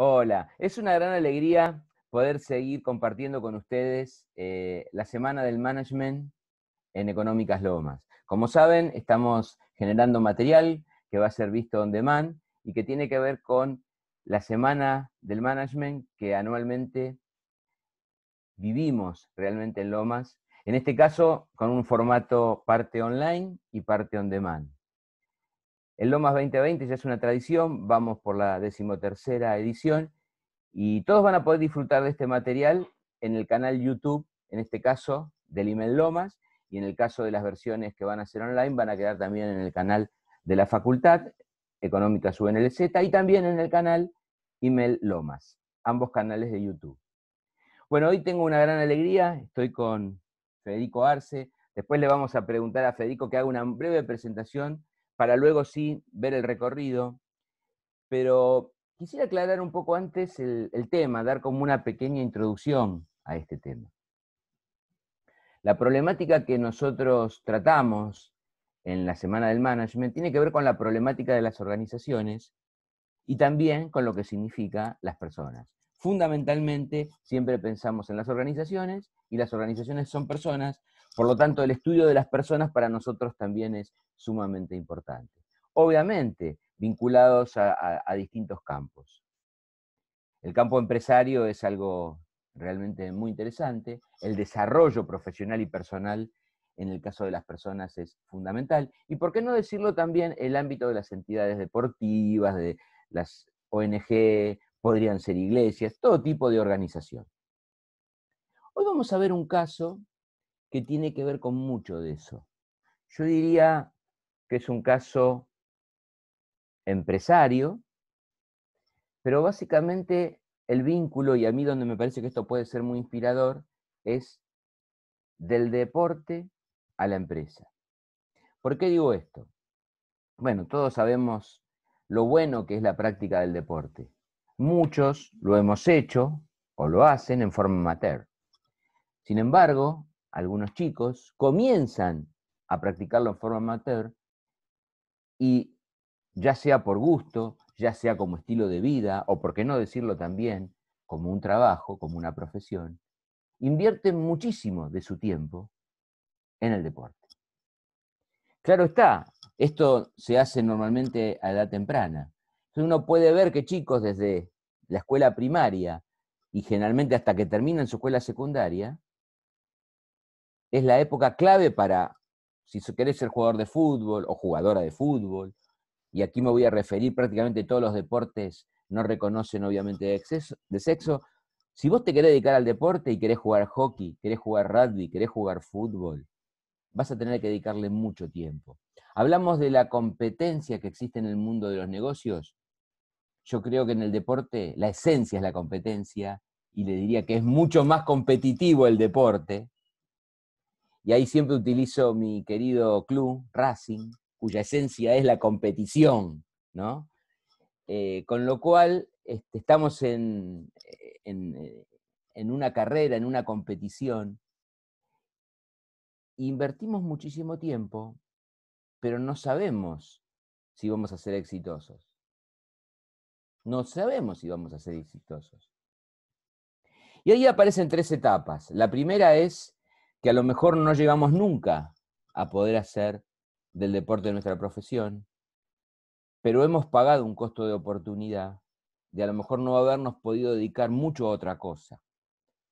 Hola, es una gran alegría poder seguir compartiendo con ustedes eh, la Semana del Management en Económicas Lomas. Como saben, estamos generando material que va a ser visto on demand y que tiene que ver con la Semana del Management que anualmente vivimos realmente en Lomas, en este caso con un formato parte online y parte on demand. El Lomas 2020 ya es una tradición, vamos por la decimotercera edición y todos van a poder disfrutar de este material en el canal YouTube, en este caso del IMEL Lomas, y en el caso de las versiones que van a ser online van a quedar también en el canal de la Facultad Económica UNLZ y también en el canal IMEL Lomas, ambos canales de YouTube. Bueno, hoy tengo una gran alegría, estoy con Federico Arce, después le vamos a preguntar a Federico que haga una breve presentación para luego sí ver el recorrido, pero quisiera aclarar un poco antes el, tema, dar como una pequeña introducción a este tema. La problemática que nosotros tratamos en la Semana del Management tiene que ver con la problemática de las organizaciones y también con lo que significa las personas. Fundamentalmente, siempre pensamos en las organizaciones y las organizaciones son personas, por lo tanto, el estudio de las personas para nosotros también es sumamente importante. Obviamente, vinculados a, distintos campos. El campo empresario es algo realmente muy interesante. El desarrollo profesional y personal en el caso de las personas es fundamental. Y por qué no decirlo también el ámbito de las entidades deportivas, de las ONG, podrían ser iglesias, todo tipo de organización. Hoy vamos a ver un caso que tiene que ver con mucho de eso. Yo diría que es un caso empresario, pero básicamente el vínculo, y a mí donde me parece que esto puede ser muy inspirador, es del deporte a la empresa. ¿Por qué digo esto? Bueno, todos sabemos lo bueno que es la práctica del deporte. Muchos lo hemos hecho o lo hacen en forma amateur. Sin embargo, algunos chicos comienzan a practicarlo en forma amateur y ya sea por gusto, ya sea como estilo de vida, o por qué no decirlo también, como un trabajo, como una profesión, invierten muchísimo de su tiempo en el deporte. Claro está, esto se hace normalmente a edad temprana. uno puede ver que chicos desde la escuela primaria y generalmente hasta que terminan su escuela secundaria, es la época clave para si querés ser jugador de fútbol o jugadora de fútbol, y aquí me voy a referir prácticamente todos los deportes no reconocen obviamente de, de sexo, si vos te querés dedicar al deporte y querés jugar hockey, querés jugar rugby, querés jugar fútbol, vas a tener que dedicarle mucho tiempo. Hablamos de la competencia que existe en el mundo de los negocios. Yo creo que en el deporte la esencia es la competencia y le diría que es mucho más competitivo el deporte y ahí siempre utilizo mi querido club, Racing, cuya esencia es la competición, ¿no? Eh, con lo cual, este, estamos en, eh, en una carrera, en una competición. Invertimos muchísimo tiempo, pero no sabemos si vamos a ser exitosos. No sabemos si vamos a ser exitosos. Y ahí aparecen tres etapas. La primera es que a lo mejor no llegamos nunca a poder hacer del deporte nuestra profesión, pero hemos pagado un costo de oportunidad de a lo mejor no habernos podido dedicar mucho a otra cosa.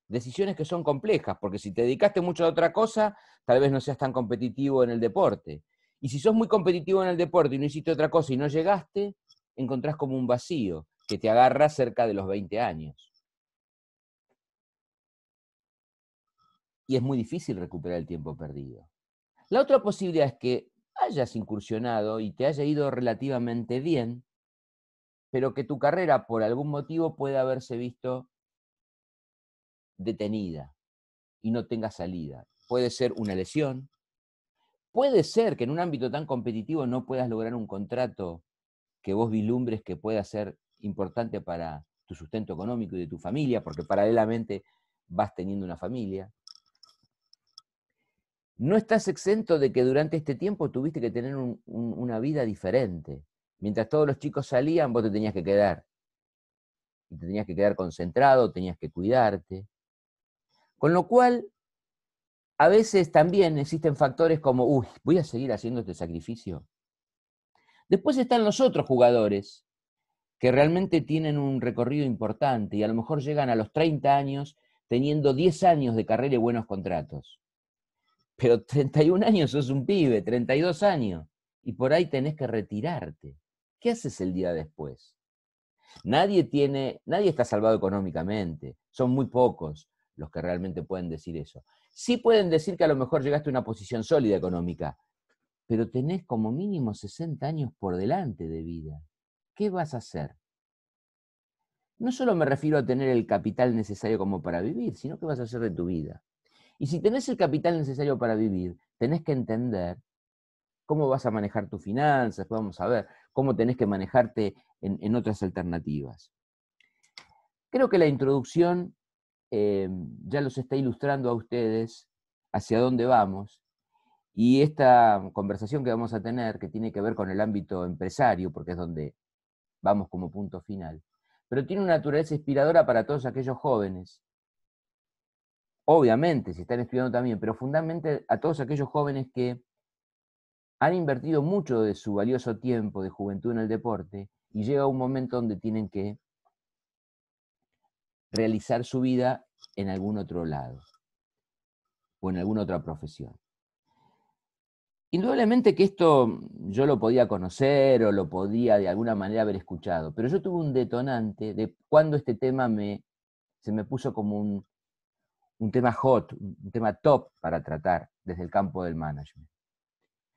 Decisiones que son complejas, porque si te dedicaste mucho a otra cosa, tal vez no seas tan competitivo en el deporte. Y si sos muy competitivo en el deporte y no hiciste otra cosa y no llegaste, encontrás como un vacío que te agarra cerca de los 20 años. y es muy difícil recuperar el tiempo perdido. La otra posibilidad es que hayas incursionado y te haya ido relativamente bien, pero que tu carrera por algún motivo pueda haberse visto detenida y no tenga salida. Puede ser una lesión, puede ser que en un ámbito tan competitivo no puedas lograr un contrato que vos vislumbres que pueda ser importante para tu sustento económico y de tu familia, porque paralelamente vas teniendo una familia no estás exento de que durante este tiempo tuviste que tener una vida diferente. Mientras todos los chicos salían, vos te tenías que quedar. Y te tenías que quedar concentrado, tenías que cuidarte. Con lo cual, a veces también existen factores como, uy, voy a seguir haciendo este sacrificio. Después están los otros jugadores que realmente tienen un recorrido importante y a lo mejor llegan a los 30 años teniendo 10 años de carrera y buenos contratos pero 31 años sos un pibe, 32 años, y por ahí tenés que retirarte. ¿Qué haces el día después? Nadie tiene, nadie está salvado económicamente, son muy pocos los que realmente pueden decir eso. Sí pueden decir que a lo mejor llegaste a una posición sólida económica, pero tenés como mínimo 60 años por delante de vida. ¿Qué vas a hacer? No solo me refiero a tener el capital necesario como para vivir, sino qué vas a hacer de tu vida. Y si tenés el capital necesario para vivir, tenés que entender cómo vas a manejar tus finanzas, vamos a ver, cómo tenés que manejarte en, otras alternativas. Creo que la introducción eh, ya los está ilustrando a ustedes hacia dónde vamos. Y esta conversación que vamos a tener, que tiene que ver con el ámbito empresario, porque es donde vamos como punto final, pero tiene una naturaleza inspiradora para todos aquellos jóvenes obviamente, si están estudiando también, pero fundamentalmente a todos aquellos jóvenes que han invertido mucho de su valioso tiempo de juventud en el deporte y llega un momento donde tienen que realizar su vida en algún otro lado o en alguna otra profesión. Indudablemente que esto yo lo podía conocer o lo podía de alguna manera haber escuchado, pero yo tuve un detonante de cuando este tema se me puso como un, un tema hot, un tema top para tratar desde el campo del management.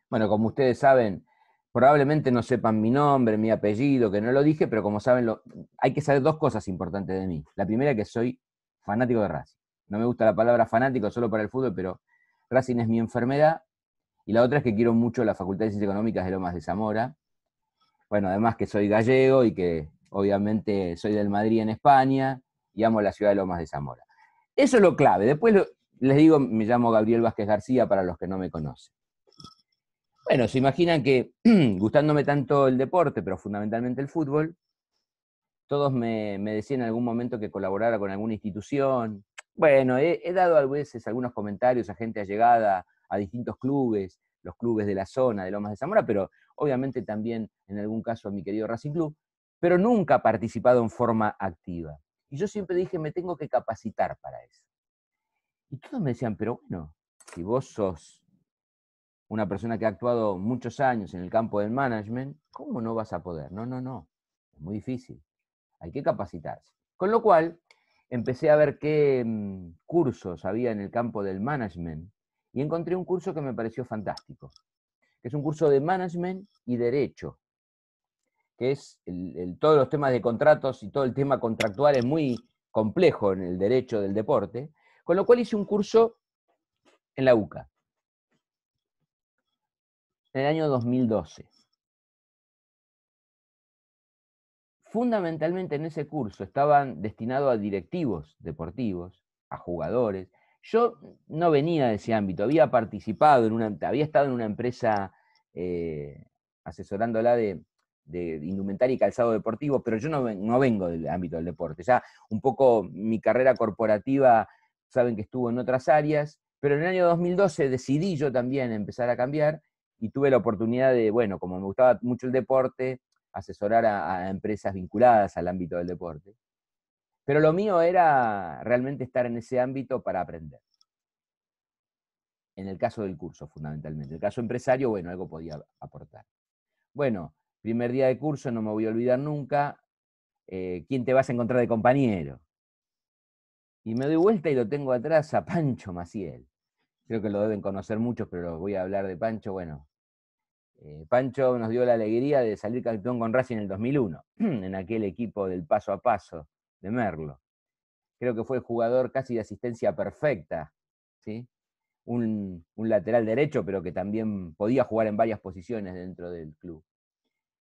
Bueno, como ustedes saben, probablemente no sepan mi nombre, mi apellido, que no lo dije, pero como saben, lo, hay que saber dos cosas importantes de mí. La primera, es que soy fanático de Racing. No me gusta la palabra fanático solo para el fútbol, pero Racing es mi enfermedad. Y la otra es que quiero mucho la Facultad de Ciencias Económicas de Lomas de Zamora. Bueno, además que soy gallego y que obviamente soy del Madrid en España y amo la ciudad de Lomas de Zamora. Eso es lo clave. Después les digo, me llamo Gabriel Vázquez García para los que no me conocen. Bueno, se imaginan que, gustándome tanto el deporte, pero fundamentalmente el fútbol, todos me, decían en algún momento que colaborara con alguna institución. Bueno, he, dado a veces algunos comentarios a gente allegada a distintos clubes, los clubes de la zona, de Lomas de Zamora, pero obviamente también en algún caso a mi querido Racing Club, pero nunca participado en forma activa. Y yo siempre dije, me tengo que capacitar para eso. Y todos me decían, pero bueno, si vos sos una persona que ha actuado muchos años en el campo del management, ¿cómo no vas a poder? No, no, no. Es muy difícil. Hay que capacitarse. Con lo cual, empecé a ver qué mm, cursos había en el campo del management y encontré un curso que me pareció fantástico, que es un curso de management y derecho que es todos los temas de contratos y todo el tema contractual es muy complejo en el derecho del deporte, con lo cual hice un curso en la UCA, en el año 2012. Fundamentalmente en ese curso estaban destinados a directivos deportivos, a jugadores. Yo no venía de ese ámbito, había participado en una, había estado en una empresa eh, asesorándola de, de indumentaria y calzado deportivo, pero yo no, vengo del ámbito del deporte. Ya un poco mi carrera corporativa, saben que estuvo en otras áreas, pero en el año 2012 decidí yo también empezar a cambiar y tuve la oportunidad de, bueno, como me gustaba mucho el deporte, asesorar a, a empresas vinculadas al ámbito del deporte. Pero lo mío era realmente estar en ese ámbito para aprender. En el caso del curso, fundamentalmente. En el caso empresario, bueno, algo podía aportar. Bueno, Primer día de curso, no me voy a olvidar nunca, eh, ¿quién te vas a encontrar de compañero? Y me doy vuelta y lo tengo atrás a Pancho Maciel. Creo que lo deben conocer muchos, pero voy a hablar de Pancho. Bueno, eh, Pancho nos dio la alegría de salir campeón con Racing en el 2001, en aquel equipo del paso a paso de Merlo. Creo que fue el jugador casi de asistencia perfecta, ¿sí? un, lateral derecho, pero que también podía jugar en varias posiciones dentro del club.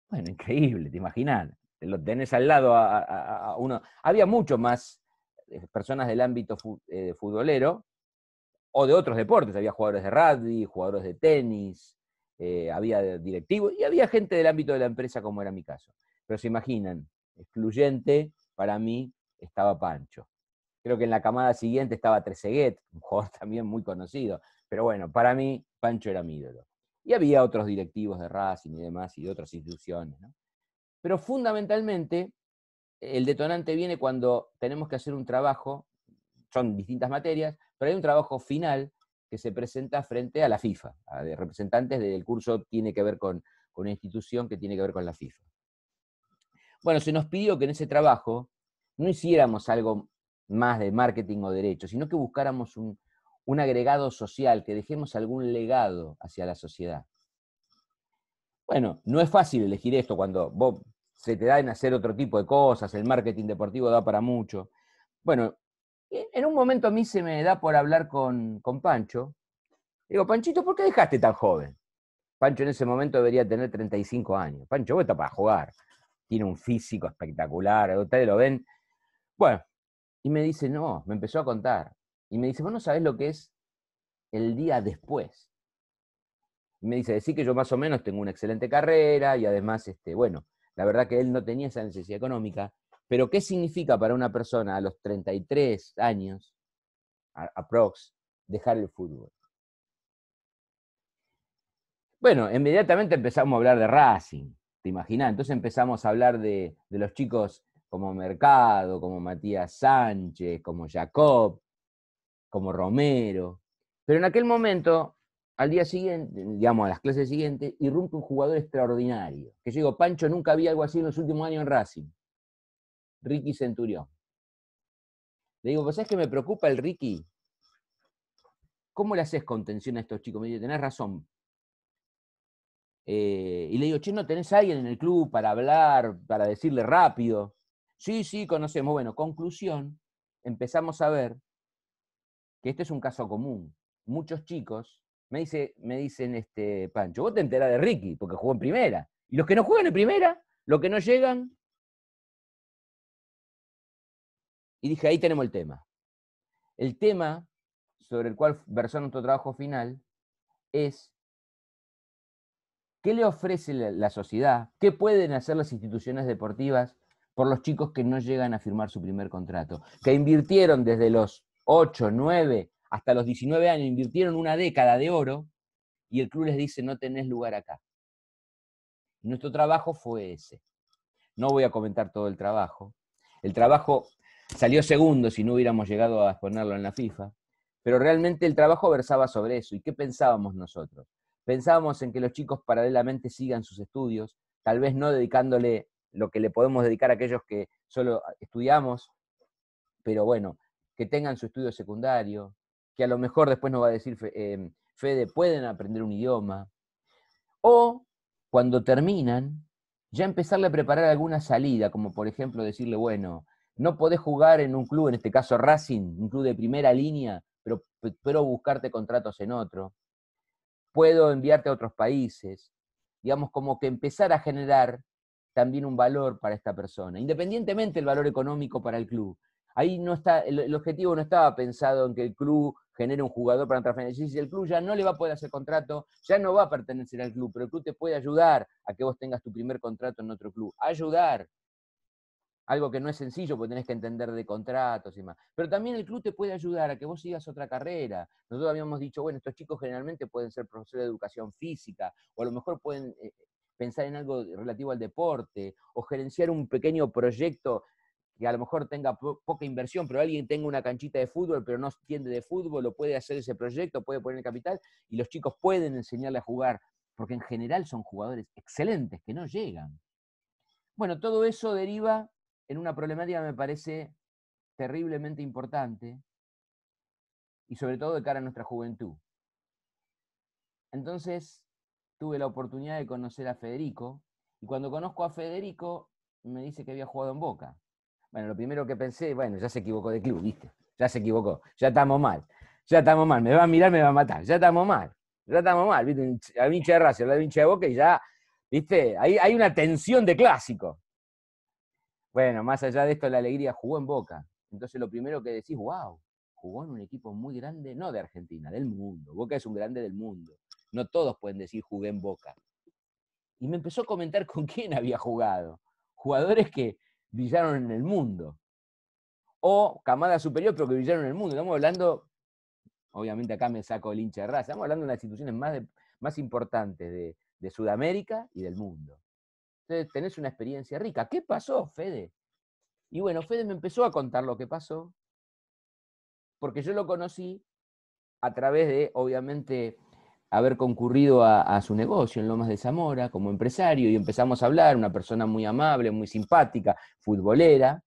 Bueno, increíble, te imaginas. Lo tenés al lado a, uno. Había mucho más eh, personas del ámbito eh, futbolero o de otros deportes. Había jugadores de rugby, jugadores de tenis, eh, había directivos y había gente del ámbito de la empresa, como era mi caso. Pero se imaginan, excluyente para mí estaba Pancho. Creo que en la camada siguiente estaba Treseguet, un jugador también muy conocido. Pero bueno, para mí, Pancho era mi ídolo. Y había otros directivos de Racing y demás y de otras instituciones. Pero fundamentalmente, el detonante viene cuando tenemos que hacer un trabajo, son distintas materias, pero hay un trabajo final que se presenta frente a la FIFA, a representantes del curso tiene que ver con, con una institución que tiene que ver con la FIFA. Bueno, se nos pidió que en ese trabajo no hiciéramos algo más de marketing o derecho, sino que buscáramos un, un agregado social, que dejemos algún legado hacia la sociedad. Bueno, no es fácil elegir esto cuando vos se te da en hacer otro tipo de cosas, el marketing deportivo da para mucho. Bueno, en un momento a mí se me da por hablar con, con Pancho. Digo, Panchito, ¿por qué dejaste tan joven? Pancho en ese momento debería tener 35 años. Pancho, vos estás para jugar. Tiene un físico espectacular, ustedes lo ven. Bueno, y me dice, no, me empezó a contar. Y me dice, vos no sabés lo que es el día después. Y me dice, decir que yo más o menos tengo una excelente carrera y además, este, bueno, la verdad que él no tenía esa necesidad económica, pero ¿qué significa para una persona a los 33 años, aprox, dejar el fútbol? Bueno, inmediatamente empezamos a hablar de Racing, te imaginas. Entonces empezamos a hablar de, de los chicos como Mercado, como Matías Sánchez, como Jacob, como Romero. Pero en aquel momento, al día siguiente, digamos a las clases siguientes, irrumpe un jugador extraordinario. Que yo digo, Pancho, nunca había algo así en los últimos años en Racing. Ricky Centurión. Le digo, ¿pues es que me preocupa el Ricky? ¿Cómo le haces contención a estos chicos? Me dice, tenés razón. Eh, y le digo, che, ¿no tenés alguien en el club para hablar, para decirle rápido? Sí, sí, conocemos. Bueno, conclusión, empezamos a ver que este es un caso común. Muchos chicos me, dice, me dicen, este, Pancho, vos te enterás de Ricky, porque jugó en primera. Y los que no juegan en primera, los que no llegan. Y dije, ahí tenemos el tema. El tema sobre el cual versó nuestro trabajo final es qué le ofrece la sociedad, qué pueden hacer las instituciones deportivas por los chicos que no llegan a firmar su primer contrato, que invirtieron desde los 8, 9, hasta los 19 años, invirtieron una década de oro y el club les dice, no tenés lugar acá. nuestro trabajo fue ese. No voy a comentar todo el trabajo. El trabajo salió segundo si no hubiéramos llegado a exponerlo en la FIFA, pero realmente el trabajo versaba sobre eso. ¿Y qué pensábamos nosotros? Pensábamos en que los chicos paralelamente sigan sus estudios, tal vez no dedicándole lo que le podemos dedicar a aquellos que solo estudiamos, pero bueno, que tengan su estudio secundario, que a lo mejor después nos va a decir em, Fede, pueden aprender un idioma. O cuando terminan, ya empezarle a preparar alguna salida, como por ejemplo decirle, bueno, no podés jugar en un club, en este caso Racing, un club de primera línea, pero pero buscarte contratos en otro. Puedo enviarte a otros países. Digamos, como que empezar a generar también un valor para esta persona, independientemente del valor económico para el club, Ahí no está, el, objetivo no estaba pensado en que el club genere un jugador para transferencia. Si el club ya no le va a poder hacer contrato, ya no va a pertenecer al club, pero el club te puede ayudar a que vos tengas tu primer contrato en otro club. Ayudar. Algo que no es sencillo porque tenés que entender de contratos y más. Pero también el club te puede ayudar a que vos sigas otra carrera. Nosotros habíamos dicho, bueno, estos chicos generalmente pueden ser profesores de educación física o a lo mejor pueden eh, pensar en algo relativo al deporte o gerenciar un pequeño proyecto que a lo mejor tenga poca inversión, pero alguien tenga una canchita de fútbol, pero no entiende de fútbol, lo puede hacer ese proyecto, puede poner el capital, y los chicos pueden enseñarle a jugar, porque en general son jugadores excelentes que no llegan. Bueno, todo eso deriva en una problemática que me parece terriblemente importante, y sobre todo de cara a nuestra juventud. Entonces, tuve la oportunidad de conocer a Federico, y cuando conozco a Federico, me dice que había jugado en Boca. Bueno, lo primero que pensé, bueno, ya se equivocó de club, ¿viste? Ya se equivocó, ya estamos mal, ya estamos mal, me va a mirar, me va a matar, ya estamos mal, ya estamos mal, ¿viste? A hincha de Racing, la hincha de Boca y ya, ¿viste? Hay, hay una tensión de clásico. Bueno, más allá de esto, la alegría jugó en Boca. Entonces lo primero que decís, wow, jugó en un equipo muy grande, no de Argentina, del mundo. Boca es un grande del mundo. No todos pueden decir jugué en Boca. Y me empezó a comentar con quién había jugado. Jugadores que brillaron en el mundo. O camada superior, pero que brillaron en el mundo. Estamos hablando, obviamente acá me saco el hincha de raza, estamos hablando de las instituciones más, más importantes de, de Sudamérica y del mundo. Entonces tenés una experiencia rica. ¿Qué pasó, Fede? Y bueno, Fede me empezó a contar lo que pasó, porque yo lo conocí a través de, obviamente, haber concurrido a, su negocio en Lomas de Zamora como empresario y empezamos a hablar, una persona muy amable, muy simpática, futbolera.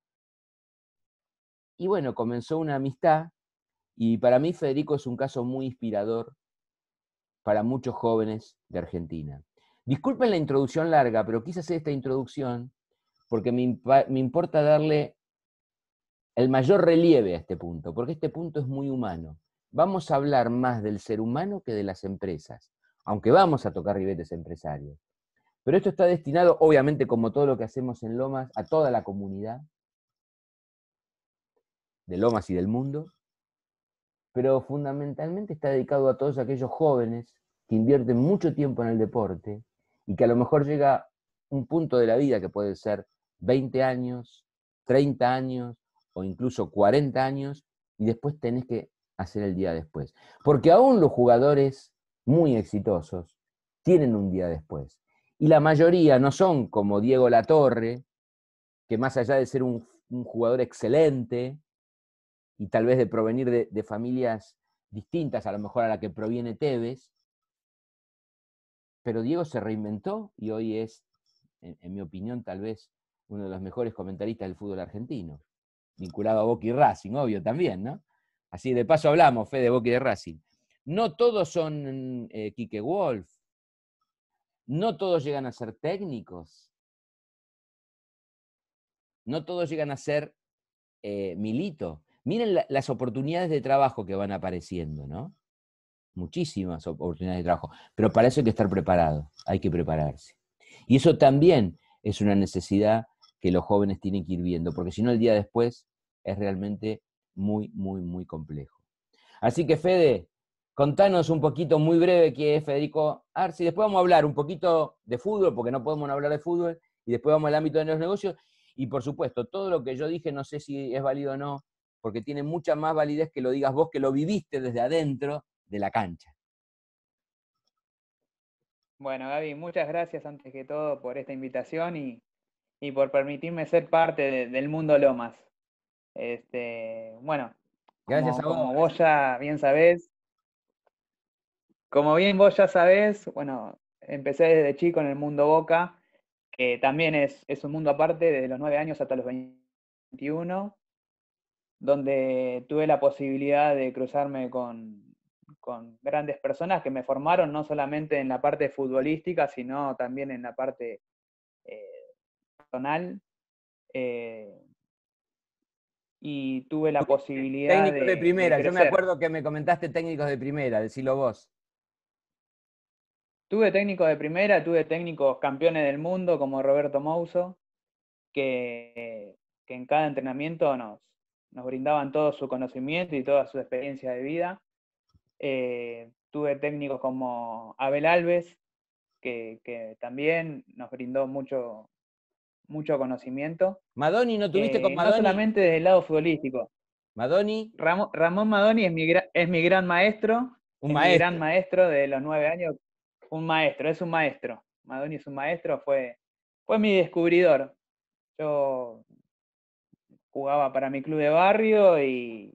Y bueno, comenzó una amistad y para mí Federico es un caso muy inspirador para muchos jóvenes de Argentina. Disculpen la introducción larga, pero quise hacer esta introducción porque me importa darle el mayor relieve a este punto, porque este punto es muy humano vamos a hablar más del ser humano que de las empresas, aunque vamos a tocar ribetes empresarios. Pero esto está destinado, obviamente, como todo lo que hacemos en Lomas, a toda la comunidad de Lomas y del mundo, pero fundamentalmente está dedicado a todos aquellos jóvenes que invierten mucho tiempo en el deporte y que a lo mejor llega un punto de la vida que puede ser 20 años, 30 años o incluso 40 años y después tenés que hacer el día después. Porque aún los jugadores muy exitosos tienen un día después. Y la mayoría no son como Diego Latorre, que más allá de ser un, jugador excelente y tal vez de provenir de, familias distintas a lo mejor a la que proviene Tevez, pero Diego se reinventó y hoy es, en, mi opinión, tal vez uno de los mejores comentaristas del fútbol argentino, vinculado a Boca y Racing, obvio también, ¿no? Así de paso hablamos, Fede y de Racing. No todos son Kike eh, Wolf. No todos llegan a ser técnicos. No todos llegan a ser eh, Milito. Miren las oportunidades de trabajo que van apareciendo, ¿no? Muchísimas oportunidades de trabajo. Pero para eso hay que estar preparado, hay que prepararse. Y eso también es una necesidad que los jóvenes tienen que ir viendo, porque si no el día después es realmente muy, muy, muy complejo. Así que Fede, contanos un poquito muy breve qué es Federico Arce. Después vamos a hablar un poquito de fútbol, porque no podemos hablar de fútbol, y después vamos al ámbito de los negocios. Y por supuesto, todo lo que yo dije, no sé si es válido o no, porque tiene mucha más validez que lo digas vos, que lo viviste desde adentro de la cancha. Bueno, Gaby, muchas gracias antes que todo por esta invitación y, por permitirme ser parte del mundo Lomas. Este, bueno, Gracias como, a vos. vos ya bien sabés, como bien vos ya sabés, bueno, empecé desde chico en el mundo Boca, que también es, un mundo aparte, desde los 9 años hasta los 21, donde tuve la posibilidad de cruzarme con, grandes personas que me formaron no solamente en la parte futbolística, sino también en la parte eh, personal. Eh, y tuve la posibilidad Técnicos de, primera, yo me acuerdo que me comentaste técnicos de primera, decilo vos. Tuve técnicos de primera, tuve técnicos campeones del mundo como Roberto Mouso, que, en cada entrenamiento nos, nos brindaban todo su conocimiento y toda su experiencia de vida. Eh, tuve técnicos como Abel Alves, que, que, también nos brindó mucho, mucho conocimiento. Madoni, ¿no tuviste eh, con Madoni? No solamente el lado futbolístico. Madoni. Ramón, Madoni es mi, es mi gran maestro. Un maestro. Mi gran maestro de los nueve años. Un maestro, es un maestro. Madoni es un maestro, fue, fue mi descubridor. Yo jugaba para mi club de barrio y,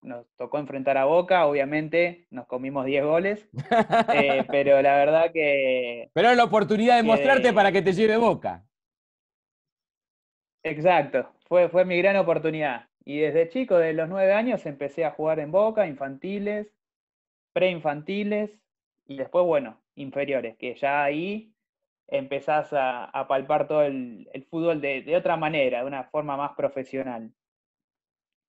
nos tocó enfrentar a Boca, obviamente nos comimos diez goles, eh, pero la verdad que... Pero la oportunidad de mostrarte para que te lleve Boca. Exacto, fue, fue mi gran oportunidad. Y desde chico, de los nueve años, empecé a jugar en Boca, infantiles, preinfantiles y después, bueno, inferiores, que ya ahí empezás a, palpar todo el, fútbol de, otra manera, de una forma más profesional.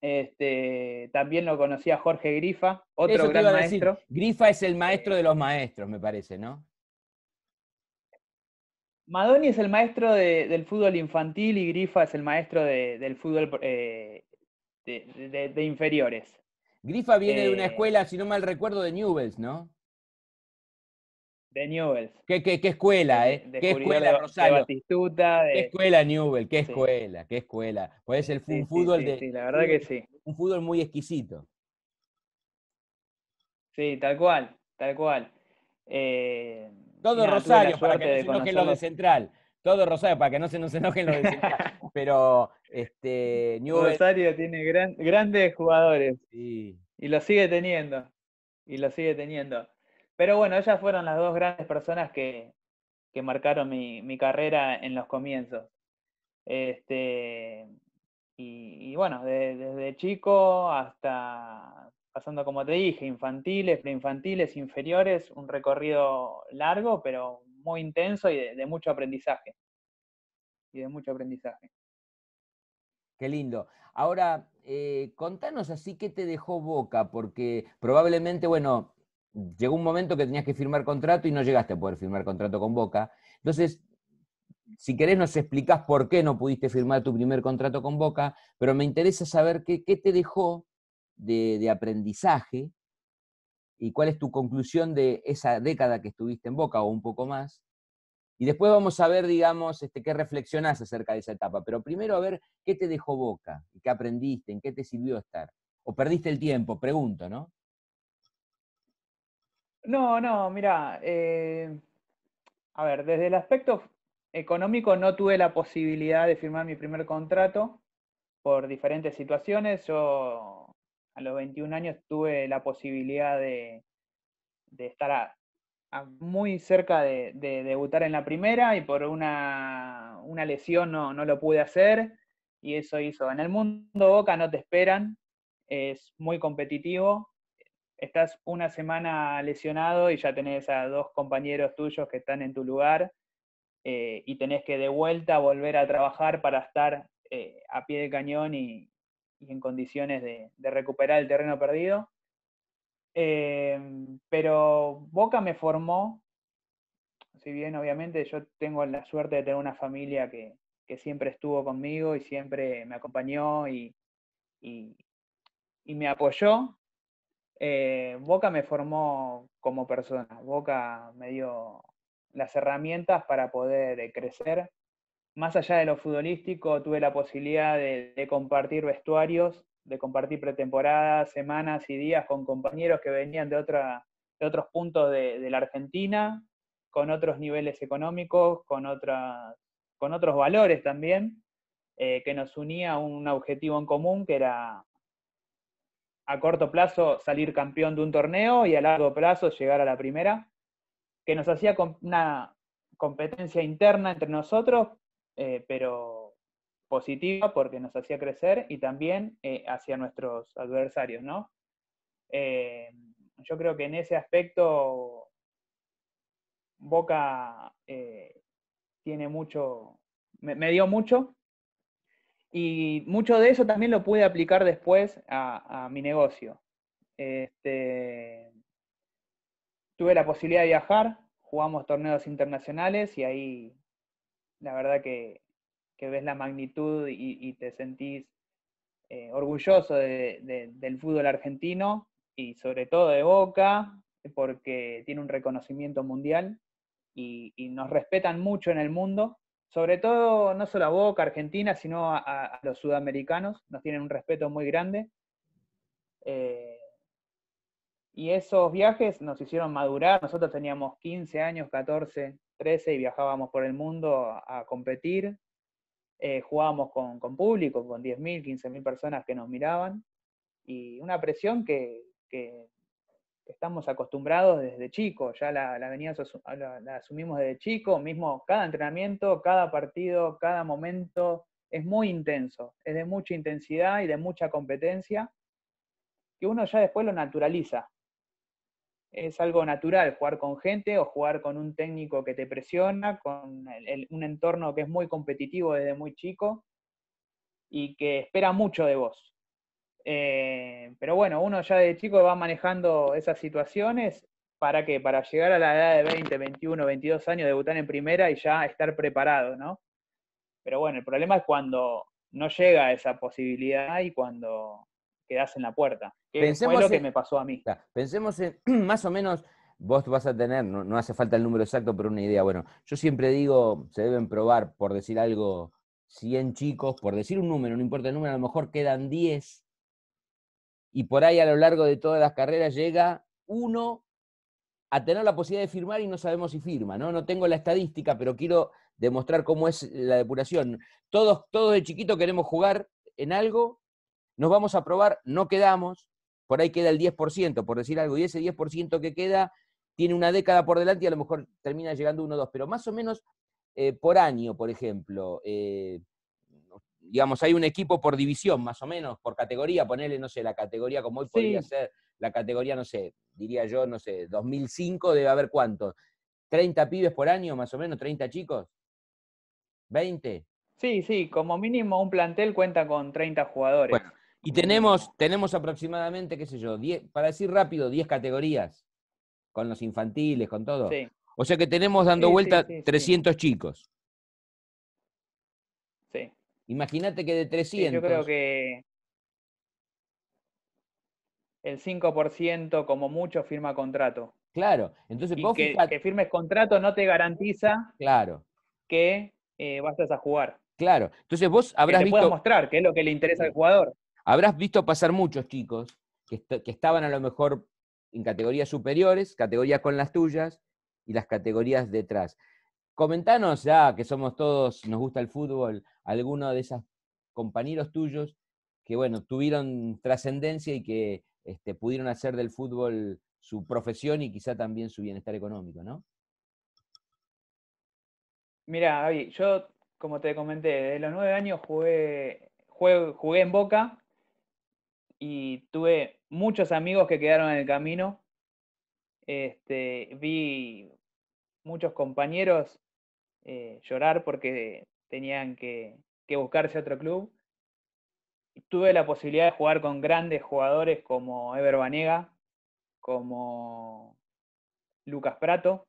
Este, también lo conocía Jorge Grifa, otro gran maestro. Grifa es el maestro de los maestros, me parece, ¿no? Madoni es el maestro del fútbol infantil y Grifa es el maestro del fútbol eh, de, inferiores. Grifa viene de una eh, escuela, si no mal recuerdo, de Newells, ¿no? De Newells. ¿Qué, escuela, eh? ¿Qué escuela, De eh? Batistuta. ¿Qué escuela, Newell? ¿Qué escuela? ¿Qué escuela? Pues es el fútbol de... Sí, la verdad que sí. Un fútbol muy exquisito. Sí, tal cual, tal cual. Eh, todo Rosario, para que no se enojen los de Central. Todo Rosario, para que no se nos enojen los de Central. Pero este, Rosario tiene grandes jugadores. Y lo sigue teniendo. Y lo sigue teniendo. Pero bueno, ellas fueron las dos grandes personas que, marcaron mi, carrera en los comienzos. Este, y, bueno, desde chico hasta pasando, como te dije, infantiles, preinfantiles, inferiores, un recorrido largo, pero muy intenso y de, mucho aprendizaje. Y de mucho aprendizaje. Qué lindo. Ahora, eh, contanos así qué te dejó Boca, porque probablemente, bueno, llegó un momento que tenías que firmar contrato y no llegaste a poder firmar contrato con Boca. Entonces, si querés nos explicás por qué no pudiste firmar tu primer contrato con Boca, pero me interesa saber qué, qué te dejó de, aprendizaje y cuál es tu conclusión de esa década que estuviste en Boca o un poco más. Y después vamos a ver, digamos, este, qué reflexionás acerca de esa etapa. Pero primero a ver qué te dejó Boca, qué aprendiste, en qué te sirvió estar. O perdiste el tiempo, pregunto, ¿no? No, no, mira, eh, a ver, desde el aspecto económico no tuve la posibilidad de firmar mi primer contrato por diferentes situaciones. Yo a los 21 años tuve la posibilidad de, estar muy cerca de, debutar en la primera y por una, lesión no, lo pude hacer y eso hizo. En el mundo Boca no te esperan, es muy competitivo, estás una semana lesionado y ya tenés a dos compañeros tuyos que están en tu lugar eh, y tenés que de vuelta volver a trabajar para estar eh, a pie de cañón y, y en condiciones de, recuperar el terreno perdido. Em, pero Boca me formó, si bien obviamente yo tengo la suerte de tener una familia que, siempre estuvo conmigo y siempre me acompañó y, me apoyó, eh, Boca me formó como persona, Boca me dio las herramientas para poder eh, crecer más allá de lo futbolístico, tuve la posibilidad de, compartir vestuarios, de compartir pretemporadas, semanas y días con compañeros que venían de, otra, de otros puntos de, la Argentina, con otros niveles económicos, con, con otros valores también, eh, que nos unía un objetivo en común que era a corto plazo salir campeón de un torneo y a largo plazo llegar a la primera, que nos hacía una competencia interna entre nosotros, eh, pero positiva porque nos hacía crecer y también eh, hacia nuestros adversarios, ¿no? Eh, yo creo que en ese aspecto Boca tiene mucho, me, dio mucho y mucho de eso también lo pude aplicar después a, mi negocio. Este, tuve la posibilidad de viajar, jugamos torneos internacionales y ahí la verdad que, ves la magnitud y, te sentís eh, orgulloso del fútbol argentino y sobre todo de Boca, porque tiene un reconocimiento mundial y, nos respetan mucho en el mundo, sobre todo no solo a Boca, Argentina, sino a, los sudamericanos, nos tienen un respeto muy grande. Eh, y esos viajes nos hicieron madurar, nosotros teníamos 15 años, 14, 13 y viajábamos por el mundo a, competir. Eh, jugábamos con, con, público, con 10.000, 15.000 personas que nos miraban. Y una presión que, estamos acostumbrados desde chico, ya la, la, la, asumimos desde chico, mismo cada entrenamiento, cada partido, cada momento, es muy intenso, es de mucha intensidad y de mucha competencia, que uno ya después lo naturaliza es algo natural jugar con gente o jugar con un técnico que te presiona, con un entorno que es muy competitivo desde muy chico y que espera mucho de vos. Eh, pero bueno, uno ya de chico va manejando esas situaciones para que para llegar a la edad de 20, 21, 22 años, debutar en primera y ya estar preparado, ¿no? Pero bueno, el problema es cuando no llega esa posibilidad y cuando quedás en la puerta. pensemos lo que me pasó a mí. Pensemos en, más o menos, vos vas a tener, no, hace falta el número exacto, pero una idea. Bueno, yo siempre digo, se deben probar, por decir algo, 100 chicos, por decir un número, no importa el número, a lo mejor quedan 10. Y por ahí a lo largo de todas las carreras llega uno a tener la posibilidad de firmar y no sabemos si firma, ¿no? No tengo la estadística, pero quiero demostrar cómo es la depuración. Todos, todos de chiquito queremos jugar en algo nos vamos a probar, no quedamos, por ahí queda el 10%, por decir algo, y ese 10% que queda tiene una década por delante y a lo mejor termina llegando uno o dos, pero más o menos eh, por año, por ejemplo, eh, digamos, hay un equipo por división, más o menos, por categoría, ponerle, no sé, la categoría como hoy podría ser, la categoría, no sé, diría yo, no sé, 2005 debe haber cuántos, 30 pibes por año, más o menos, 30 chicos, 20. Sí, sí, como mínimo un plantel cuenta con 30 jugadores. Y tenemos, tenemos aproximadamente, qué sé yo, para decir rápido, 10 categorías, con los infantiles, con todo. O sea que tenemos dando vuelta 300 chicos. Sí. Imagínate que de 300. yo creo que el 5% como mucho firma contrato. Claro, entonces vos que, firmes contrato no te garantiza claro. que eh, vayas a jugar. Claro, entonces vos habrás que te visto... mostrar, que es lo que le interesa al jugador. Habrás visto pasar muchos chicos que, estaban a lo mejor en categorías superiores, categorías con las tuyas y las categorías detrás. Comentanos ya, que somos todos, nos gusta el fútbol, alguno de esos compañeros tuyos que, bueno, tuvieron trascendencia y que este, pudieron hacer del fútbol su profesión y quizá también su bienestar económico, ¿no? Mira, David, yo, como te comenté, desde los nueve años jugué, jugué en Boca, y tuve muchos amigos que quedaron en el camino. Este, vi muchos compañeros eh, llorar porque tenían que, buscarse otro club. Tuve la posibilidad de jugar con grandes jugadores como Ever Banega, como Lucas Prato,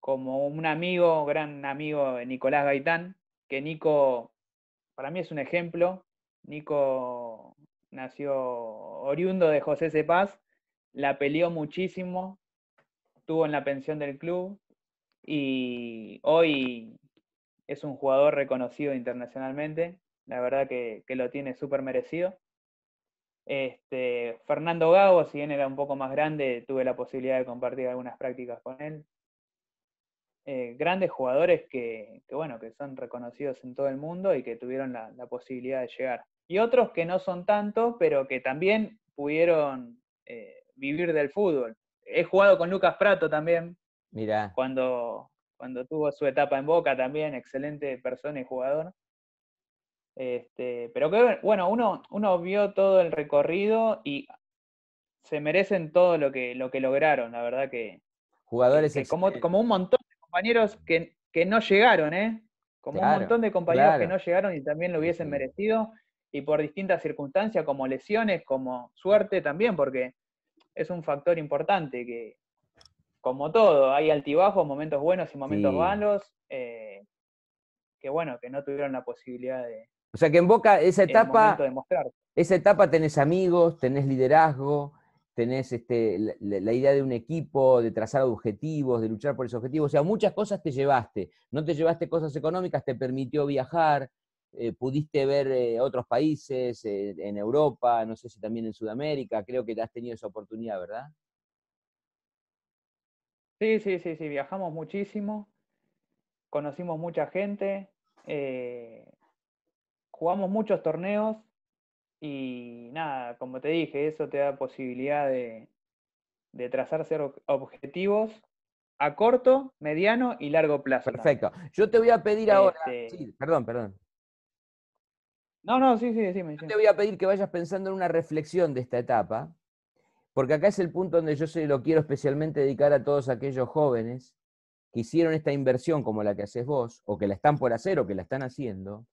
como un amigo, gran amigo de Nicolás Gaitán, que Nico, para mí es un ejemplo. Nico nació oriundo de José Cepaz, la peleó muchísimo, estuvo en la pensión del club y hoy es un jugador reconocido internacionalmente, la verdad que, lo tiene súper merecido. Este, Fernando Gago, si bien era un poco más grande, tuve la posibilidad de compartir algunas prácticas con él. Eh, grandes jugadores que, bueno, que son reconocidos en todo el mundo y que tuvieron la, la posibilidad de llegar y otros que no son tantos, pero que también pudieron eh, vivir del fútbol. He jugado con Lucas Prato también. Mira. Cuando, cuando tuvo su etapa en Boca también, excelente persona y jugador. Este, pero bueno, uno, uno vio todo el recorrido y se merecen todo lo que, lo que lograron, la verdad que. Jugadores como, eh como un montón de compañeros que, que no llegaron, ¿eh? Como un montón de compañeros que no llegaron y también lo hubiesen merecido y por distintas circunstancias como lesiones, como suerte también, porque es un factor importante que, como todo, hay altibajos, momentos buenos y momentos malos, eh, que bueno, que no tuvieron la posibilidad de... O sea que en Boca esa etapa, esa etapa tenés amigos, tenés liderazgo, tenés este, la, la, idea de un equipo, de trazar objetivos, de luchar por esos objetivos. O sea, muchas cosas te llevaste. No te llevaste cosas económicas, te permitió viajar, eh, pudiste ver eh, otros países, eh, en Europa, no sé si también en Sudamérica, creo que has tenido esa oportunidad, ¿verdad? Sí, sí, sí, sí, viajamos muchísimo, conocimos mucha gente, jugamos muchos torneos y nada, como te dije, eso te da posibilidad de, trazar objetivos a corto, mediano y largo plazo. Perfecto. Yo te voy a pedir ahora, este sí, perdón, perdón. No, no, sí, sí, sí. Yo te voy a pedir que vayas pensando en una reflexión de esta etapa, porque acá es el punto donde yo se lo quiero especialmente dedicar a todos aquellos jóvenes que hicieron esta inversión como la que haces vos, o que la están por hacer o que la están haciendo,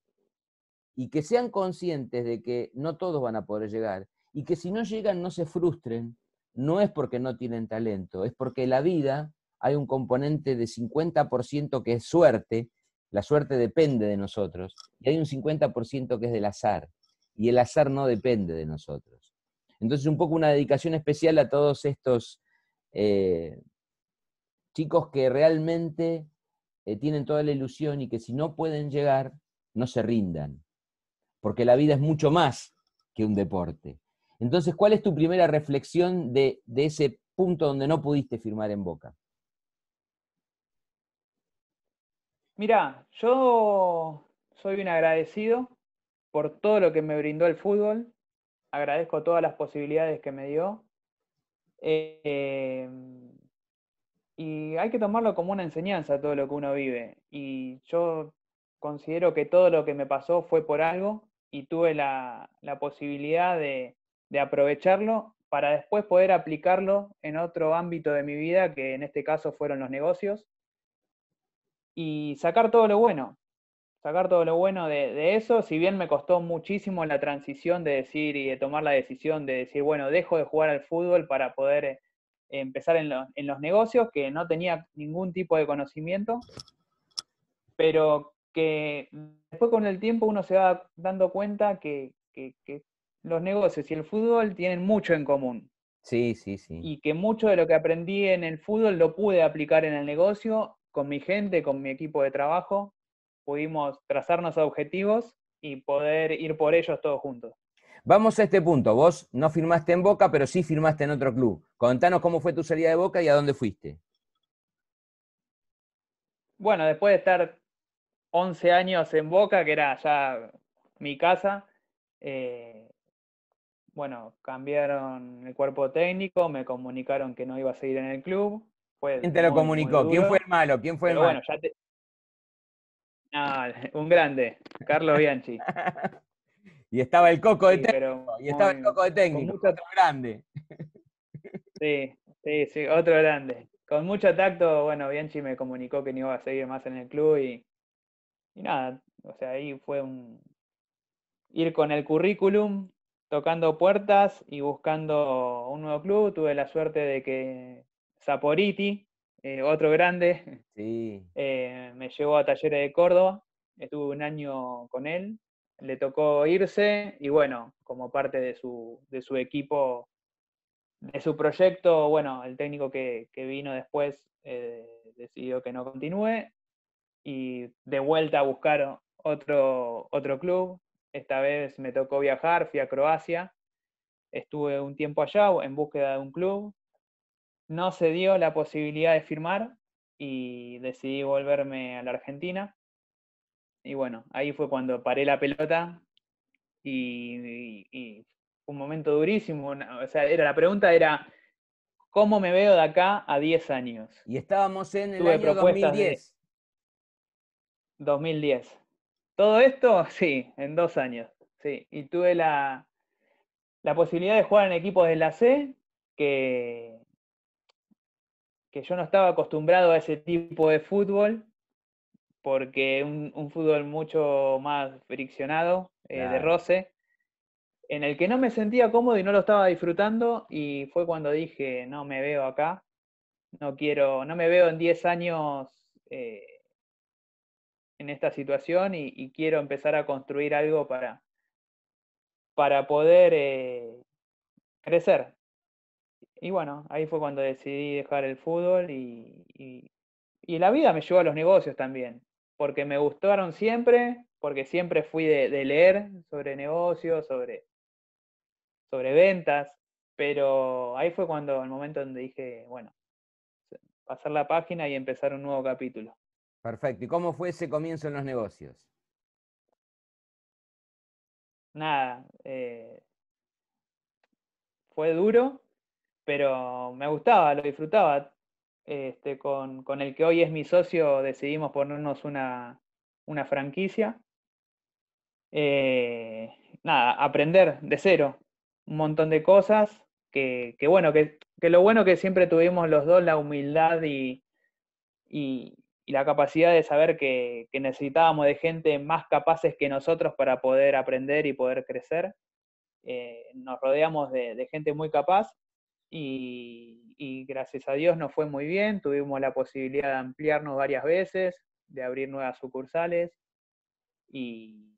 y que sean conscientes de que no todos van a poder llegar, y que si no llegan no se frustren, no es porque no tienen talento, es porque en la vida hay un componente de 50% que es suerte la suerte depende de nosotros y hay un 50% que es del azar y el azar no depende de nosotros. Entonces, un poco una dedicación especial a todos estos eh, chicos que realmente eh, tienen toda la ilusión y que si no pueden llegar, no se rindan, porque la vida es mucho más que un deporte. Entonces, ¿cuál es tu primera reflexión de ese punto donde no pudiste firmar en Boca? Mira, yo soy un agradecido por todo lo que me brindó el fútbol. Agradezco todas las posibilidades que me dio. Eh, y hay que tomarlo como una enseñanza todo lo que uno vive. Y yo considero que todo lo que me pasó fue por algo y tuve la, posibilidad de aprovecharlo para después poder aplicarlo en otro ámbito de mi vida, que en este caso fueron los negocios y sacar todo lo bueno, sacar todo lo bueno de, eso, si bien me costó muchísimo la transición de decir y de tomar la decisión de decir, bueno, dejo de jugar al fútbol para poder eh, empezar en, los negocios, que no tenía ningún tipo de conocimiento, pero que después con el tiempo uno se va dando cuenta que los negocios y el fútbol tienen mucho en común. Sí, sí, sí. Y que mucho de lo que aprendí en el fútbol lo pude aplicar en el negocio con mi gente, con mi equipo de trabajo, pudimos trazarnos objetivos y poder ir por ellos todos juntos. Vamos a este punto. Vos no firmaste en Boca, pero sí firmaste en otro club. Contanos cómo fue tu salida de Boca y a dónde fuiste. Bueno, después de estar 11 años en Boca, que era ya mi casa, eh, bueno, cambiaron el cuerpo técnico, me comunicaron que no iba a seguir en el club, ¿Quién te lo comunicó? ¿Quién fue el malo? ¿Quién fue el Bueno, un grande, Carlos Bianchi. y estaba el coco de y estaba el coco de técnico, mucho... otro grande. sí, sí, sí, otro grande. Con mucho tacto, bueno, Bianchi me comunicó que no iba a seguir más en el club y, y nada, o sea, ahí fue un ir con el currículum, tocando puertas y buscando un nuevo club. Tuve la suerte de que Saporiti, eh, otro grande, sí. Eh, me llevó a Talleres de Córdoba, estuve un año con él, le tocó irse y bueno, como parte de su, equipo, de su proyecto, bueno, el técnico que, vino después eh, decidió que no continúe y de vuelta a buscar otro, otro club. Esta vez me tocó viajar, fui a Croacia, estuve un tiempo allá en búsqueda de un club, no se dio la posibilidad de firmar y decidí volverme a la Argentina. Y bueno, ahí fue cuando paré la pelota y, y, un momento durísimo. o sea, era, la pregunta era, ¿cómo me veo de acá a 10 años? Y estábamos en el año 2010. 2010. Todo esto, sí, en dos años. Sí, y tuve la, la posibilidad de jugar en equipos de la C, que, que yo no estaba acostumbrado a ese tipo de fútbol, porque un, un fútbol mucho más friccionado, eh, de roce, en el que no me sentía cómodo y no lo estaba disfrutando, y fue cuando dije, no me veo acá, no quiero, no me veo en 10 años eh, en esta situación y, quiero empezar a construir algo para, para poder eh, crecer, y bueno, ahí fue cuando decidí dejar el fútbol y, la vida me llevó a los negocios también, porque me gustaron siempre, porque siempre fui de, leer sobre negocios, sobre, sobre ventas, pero ahí fue cuando el momento donde dije, bueno, pasar la página y empezar un nuevo capítulo. Perfecto. ¿Y cómo fue ese comienzo en los negocios? Nada, eh, fue duro, pero me gustaba, lo disfrutaba. Este, con, el que hoy es mi socio decidimos ponernos una, franquicia. Eh, nada, aprender de cero un montón de cosas, que, bueno, que, lo bueno que siempre tuvimos los dos, la humildad y, la capacidad de saber que, necesitábamos de gente más capaces que nosotros para poder aprender y poder crecer. Eh, nos rodeamos de gente muy capaz y, gracias a Dios nos fue muy bien, tuvimos la posibilidad de ampliarnos varias veces, de abrir nuevas sucursales y,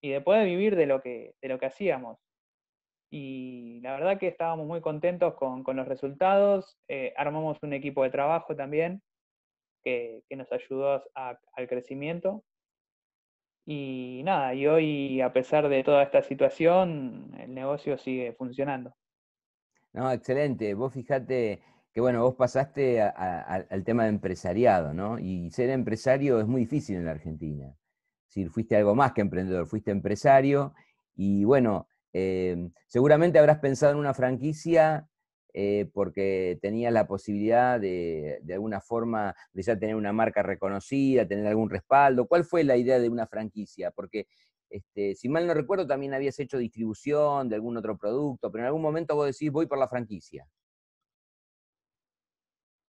y de vivir de lo que, de lo que hacíamos y la verdad que estábamos muy contentos con, los resultados. Eh, armamos un equipo de trabajo también que, nos ayudó al crecimiento. Y nada, y hoy a pesar de toda esta situación, el negocio sigue funcionando. No, excelente. Vos fijate que, bueno, vos pasaste al tema de empresariado, ¿no? Y ser empresario es muy difícil en la Argentina. Es fuiste algo más que emprendedor, fuiste empresario y, bueno, eh, seguramente habrás pensado en una franquicia eh, porque tenías la posibilidad de, de alguna forma, de ya tener una marca reconocida, tener algún respaldo. ¿Cuál fue la idea de una franquicia? Porque este, si mal no recuerdo, también habías hecho distribución de algún otro producto, pero en algún momento vos decís, voy por la franquicia.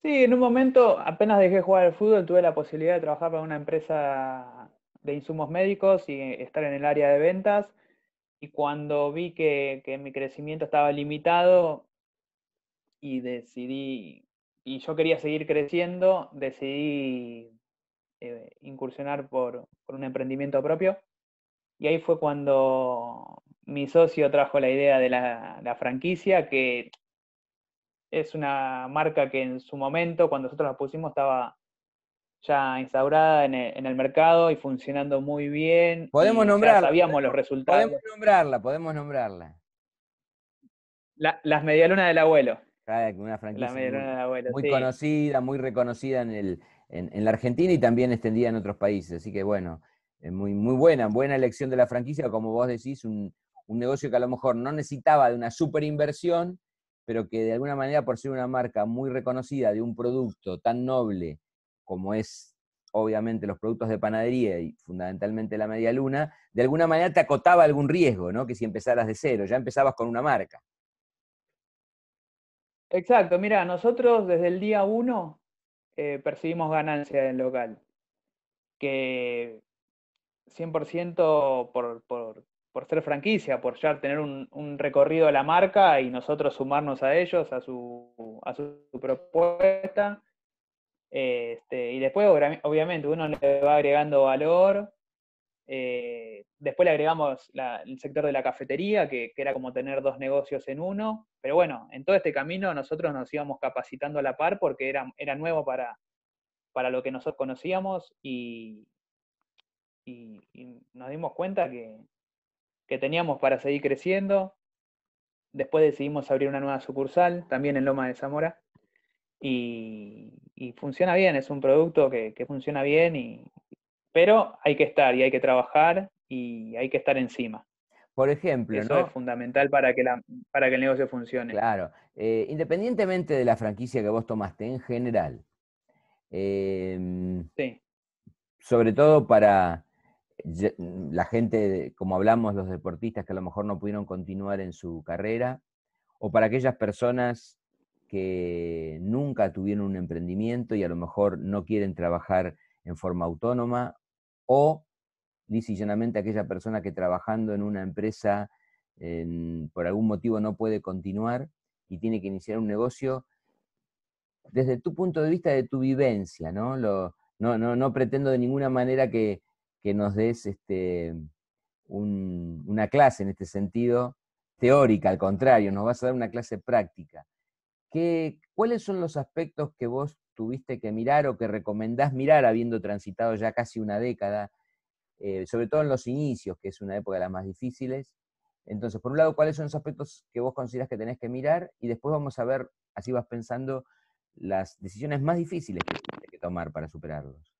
Sí, en un momento, apenas dejé jugar al fútbol, tuve la posibilidad de trabajar para una empresa de insumos médicos y estar en el área de ventas. Y cuando vi que, mi crecimiento estaba limitado y decidí, y yo quería seguir creciendo, decidí eh, incursionar por un emprendimiento propio y ahí fue cuando mi socio trajo la idea de la, franquicia, que es una marca que en su momento, cuando nosotros la pusimos, estaba ya instaurada en el, mercado y funcionando muy bien. Podemos nombrarla. Sabíamos los resultados. Podemos nombrarla, podemos nombrarla. las medialunas del abuelo. una franquicia muy, abuelo, muy conocida, muy reconocida en, en, la Argentina y también extendida en otros países. Así que bueno, muy, muy buena, buena elección de la franquicia, como vos decís, un, negocio que a lo mejor no necesitaba de una super inversión, pero que de alguna manera por ser una marca muy reconocida de un producto tan noble como es obviamente los productos de panadería y fundamentalmente la media luna, de alguna manera te acotaba algún riesgo, ¿no? Que si empezaras de cero, ya empezabas con una marca. Exacto, mira, nosotros desde el día uno eh, percibimos ganancia en local, que 100% por, ser franquicia, por ya tener un, recorrido de la marca y nosotros sumarnos a ellos, a su, a su, propuesta. Este, y después, obviamente, uno le va agregando valor. Eh, después le agregamos el sector de la cafetería, que, que, era como tener dos negocios en uno. Pero bueno, en todo este camino nosotros nos íbamos capacitando a la par porque era, era nuevo para, para lo que nosotros conocíamos y, y, nos dimos cuenta que, teníamos para seguir creciendo. Después decidimos abrir una nueva sucursal, también en Loma de Zamora. Y, funciona bien, es un producto que, funciona bien, pero hay que estar y hay que trabajar y hay que estar encima. Por ejemplo, Eso es fundamental para que, la, para que el negocio funcione. Claro. Eh, independientemente de la franquicia que vos tomaste en general, em, sí. sobre todo para, la gente, como hablamos, los deportistas que a lo mejor no pudieron continuar en su carrera, o para aquellas personas que nunca tuvieron un emprendimiento y a lo mejor no quieren trabajar en forma autónoma, o decisionalmente aquella persona que trabajando en una empresa por algún motivo no puede continuar y tiene que iniciar un negocio, desde tu punto de vista de tu vivencia, ¿no? no pretendo de ninguna manera que, que nos des este, una clase en este sentido, teórica, al contrario, nos vas a dar una clase práctica. ¿Cuáles son los aspectos que vos tuviste que mirar o que recomendás mirar habiendo transitado ya casi una década, eh, sobre todo en los inicios, que es una época de las más difíciles? Entonces, por un lado, ¿cuáles son los aspectos que vos considerás que tenés que mirar? Y después vamos a ver, así vas pensando, las decisiones más difíciles que tienes que tomar para superarlos.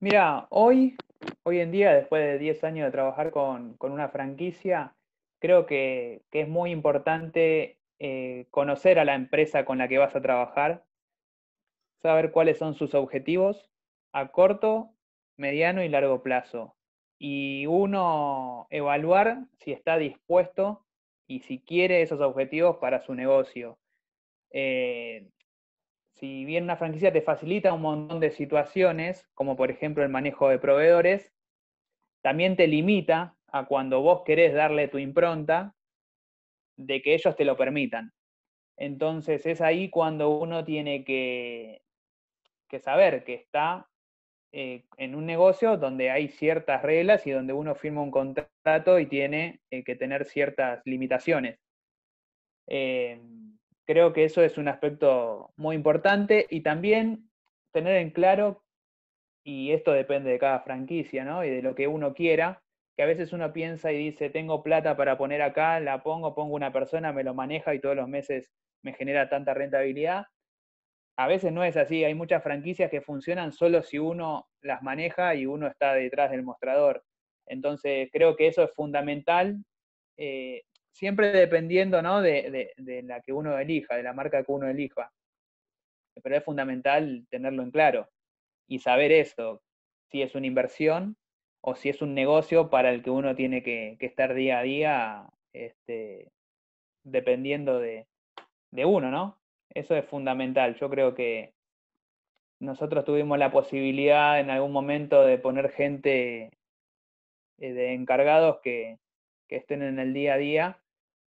Mira, hoy, hoy en día, después de 10 años de trabajar con, una franquicia, creo que, es muy importante eh, conocer a la empresa con la que vas a trabajar, saber cuáles son sus objetivos a corto, mediano y largo plazo. Y uno evaluar si está dispuesto y si quiere esos objetivos para su negocio. Eh, si bien una franquicia te facilita un montón de situaciones, como por ejemplo el manejo de proveedores, también te limita a cuando vos querés darle tu impronta de que ellos te lo permitan. Entonces es ahí cuando uno tiene que, que saber que está eh, en un negocio donde hay ciertas reglas y donde uno firma un contrato y tiene eh, que tener ciertas limitaciones. Eh, creo que eso es un aspecto muy importante y también tener en claro, y esto depende de cada franquicia ¿no? y de lo que uno quiera, que a veces uno piensa y dice, tengo plata para poner acá, la pongo, pongo una persona, me lo maneja y todos los meses me genera tanta rentabilidad. A veces no es así, hay muchas franquicias que funcionan solo si uno las maneja y uno está detrás del mostrador. Entonces creo que eso es fundamental, eh, siempre dependiendo de, la que uno elija, de la marca que uno elija. Pero es fundamental tenerlo en claro y saber eso, si es una inversión o si es un negocio para el que uno tiene que, estar día a día este, dependiendo de, uno, ¿no? Eso es fundamental. Yo creo que nosotros tuvimos la posibilidad en algún momento de poner gente eh, de encargados que, que estén en el día a día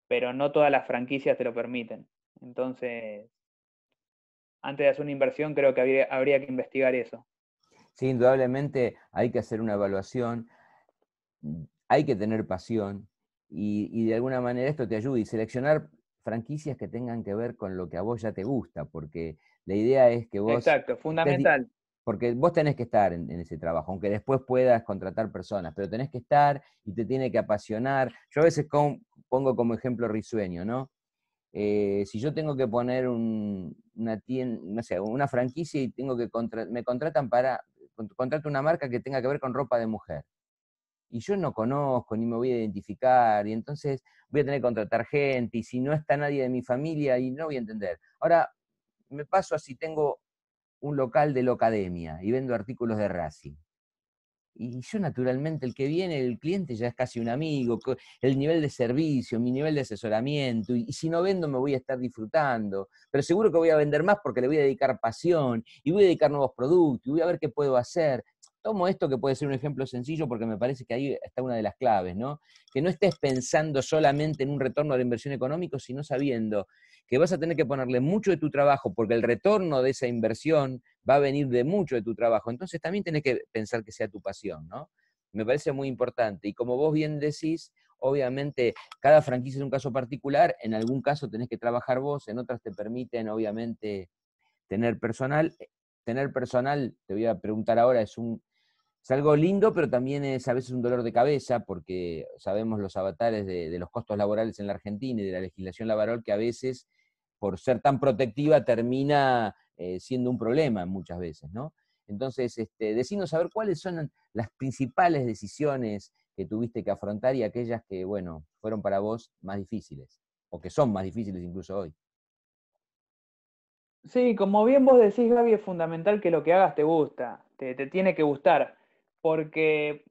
pero no todas las franquicias te lo permiten. Entonces, antes de hacer una inversión, creo que habría, que investigar eso. Sí, indudablemente hay que hacer una evaluación, hay que tener pasión y, de alguna manera esto te ayuda y seleccionar franquicias que tengan que ver con lo que a vos ya te gusta, porque la idea es que vos... Exacto, fundamental. porque vos tenés que estar en, en, ese trabajo, aunque después puedas contratar personas, pero tenés que estar y te tiene que apasionar. Yo a veces con, pongo como ejemplo risueño, ¿no? Eh, si yo tengo que poner una tienda, no sé, una franquicia y tengo que me contratan para, contrato una marca que tenga que ver con ropa de mujer. Y yo no conozco ni me voy a identificar, y entonces voy a tener que contratar gente, y si no está nadie de mi familia, y no voy a entender. Ahora, me paso a si tengo un local de la academia y vendo artículos de Racing. Y yo naturalmente, el que viene, el cliente ya es casi un amigo, el nivel de servicio, mi nivel de asesoramiento, y si no vendo me voy a estar disfrutando, pero seguro que voy a vender más porque le voy a dedicar pasión, y voy a dedicar nuevos productos, y voy a ver qué puedo hacer. Tomo esto que puede ser un ejemplo sencillo porque me parece que ahí está una de las claves, ¿no? Que no estés pensando solamente en un retorno a la inversión económica, sino sabiendo que vas a tener que ponerle mucho de tu trabajo, porque el retorno de esa inversión va a venir de mucho de tu trabajo. Entonces también tenés que pensar que sea tu pasión, ¿no? Me parece muy importante. Y como vos bien decís, obviamente cada franquicia es un caso particular, en algún caso tenés que trabajar vos, en otras te permiten, obviamente, tener personal. Tener personal, te voy a preguntar ahora, es un es algo lindo, pero también es a veces un dolor de cabeza, porque sabemos los avatares de, los costos laborales en la Argentina y de la legislación laboral que a veces, por ser tan protectiva, termina eh, siendo un problema muchas veces, ¿no? Entonces, este, a ver cuáles son las principales decisiones que tuviste que afrontar y aquellas que, bueno, fueron para vos más difíciles, o que son más difíciles incluso hoy. Sí, como bien vos decís, Gaby, es fundamental que lo que hagas te gusta, te, te tiene que gustar porque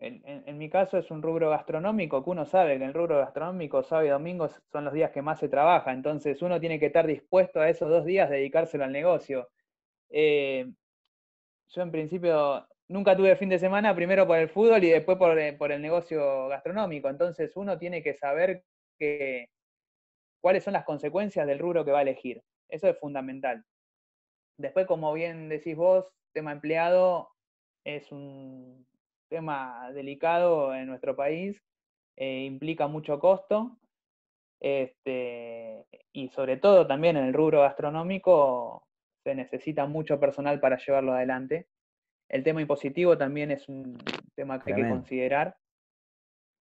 en, mi caso es un rubro gastronómico que uno sabe que en el rubro gastronómico sábado y domingo son los días que más se trabaja, entonces uno tiene que estar dispuesto a esos dos días dedicárselo al negocio. Eh, yo en principio nunca tuve fin de semana, primero por el fútbol y después por, eh, el negocio gastronómico, entonces uno tiene que saber cuáles son las consecuencias del rubro que va a elegir. Eso es fundamental. Después, como bien decís vos, tema empleado, es un tema delicado en nuestro país, eh, implica mucho costo, este, y sobre todo también en el rubro gastronómico se necesita mucho personal para llevarlo adelante. El tema impositivo también es un tema que hay que considerar.